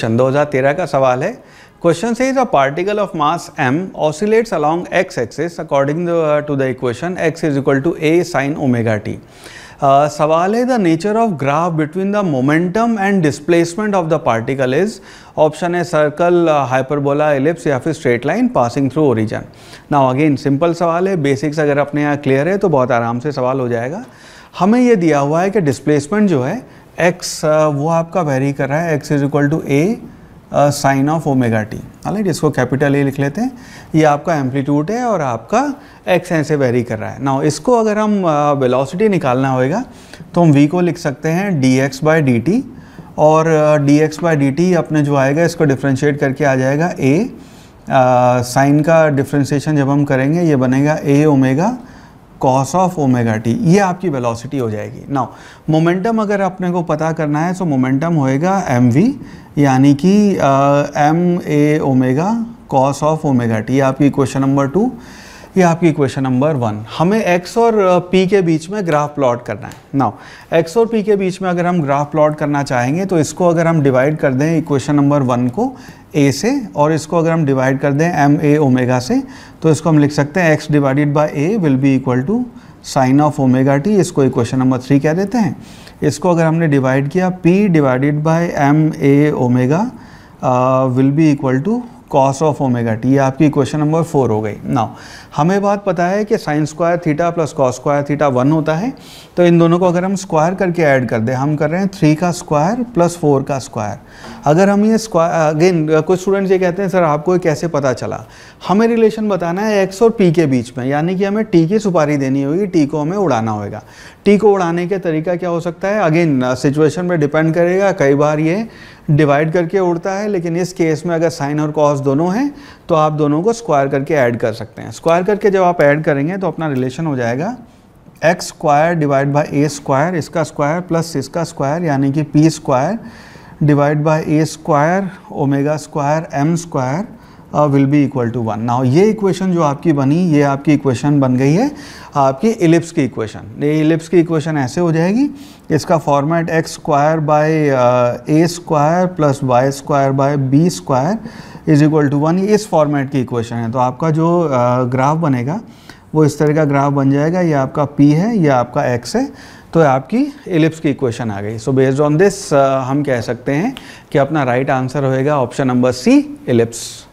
question 2013 का सवाल है क्वेश्चन से is a particle of mass M oscillates along X axis according to the equation X is equal to A sine omega T सवाल है the nature of graph between the momentum and displacement of the particle is option है circle hyperbola ellipse या फिर straight line passing through origin now again simple सवाल है basics अगर अपने यहाँ क्लियर है तो बहुत आराम से सवाल हो जाएगा हमें यह दिया हुआ है कि डिस्प्लेसमेंट जो है एक्स uh, वो आपका वेरी कर रहा है X is equal to A sine of omega T हालांकि इसको कैपिटल ए लिख लेते हैं ये आपका एम्पलीट्यूड है और आपका एक्स ऐसे वेरी कर रहा है ना इसको अगर हम वेलोसिटी uh, निकालना होएगा तो हम वी को लिख सकते हैं D X by D T और D X by D T अपने जो आएगा इसको डिफ्रेंशिएट करके आ जाएगा ए साइन uh, का डिफ्रेंशिएशन जब हम करेंगे ये बनेगा A omega cos of omega T ये आपकी वेलोसिटी हो जाएगी नाउ मोमेंटम अगर अपने को पता करना है तो मोमेंटम होएगा एम वी यानी कि M A omega cos of omega T आपकी क्वेश्चन नंबर टू ये आपकी इक्वेशन नंबर वन हमें एक्स और पी के बीच में ग्राफ प्लॉट करना है नाउ एक्स और पी के बीच में अगर हम ग्राफ प्लॉट करना चाहेंगे तो इसको अगर हम डिवाइड कर दें इक्वेशन नंबर वन को ए से और इसको अगर हम डिवाइड कर दें एम ए ओमेगा से तो इसको हम लिख सकते हैं X divided by A will be equal to sine of omega T इसको इक्वेशन नंबर थ्री कह देते हैं इसको अगर हमने डिवाइड किया P divided by M A omega will be equal to cos of omega T आपकी क्वेश्चन नंबर फोर हो गई ना हमें बात पता है कि sine square theta plus cos square theta one होता है तो इन दोनों को अगर हम स्क्वायर करके ऐड कर दें हम कर रहे हैं थ्री का स्क्वायर प्लस फोर का स्क्वायर अगर हम ये स्क्वायर अगेन कुछ स्टूडेंट्स ये कहते हैं सर आपको कैसे पता चला हमें रिलेशन बताना है एक्स और पी के बीच में यानी कि हमें टी की सुपारी देनी होगी टी को हमें उड़ाना होगा टी को उड़ाने के तरीका क्या हो सकता है अगेन सिचुएशन पर डिपेंड करेगा कई बार ये डिवाइड करके उड़ता है लेकिन इस केस में अगर साइन और कॉस दोनों हैं तो आप दोनों को स्क्वायर करके ऐड कर सकते हैं स्क्वायर करके जब आप ऐड करेंगे तो अपना रिलेशन हो जाएगा X square divide by A square इसका स्क्वायर प्लस इसका स्क्वायर यानी कि P square divide by A square omega square M square will be equal to one now ये इक्वेशन जो आपकी बनी ये आपकी इक्वेशन बन गई है आपकी इलिप्स की इक्वेशन ये इलिप्स की इक्वेशन ऐसे हो जाएगी इसका format X square by A square plus Y square by B square is equal to one इस फॉर्मेट की इक्वेशन है तो आपका जो ग्राफ uh, बनेगा वो इस तरह का ग्राफ बन जाएगा ये आपका पी है यह आपका एक्स है तो आपकी एलिप्स की इक्वेशन आ गई सो बेस्ड ऑन दिस हम कह सकते हैं कि अपना राइट right आंसर होएगा ऑप्शन नंबर सी एलिप्स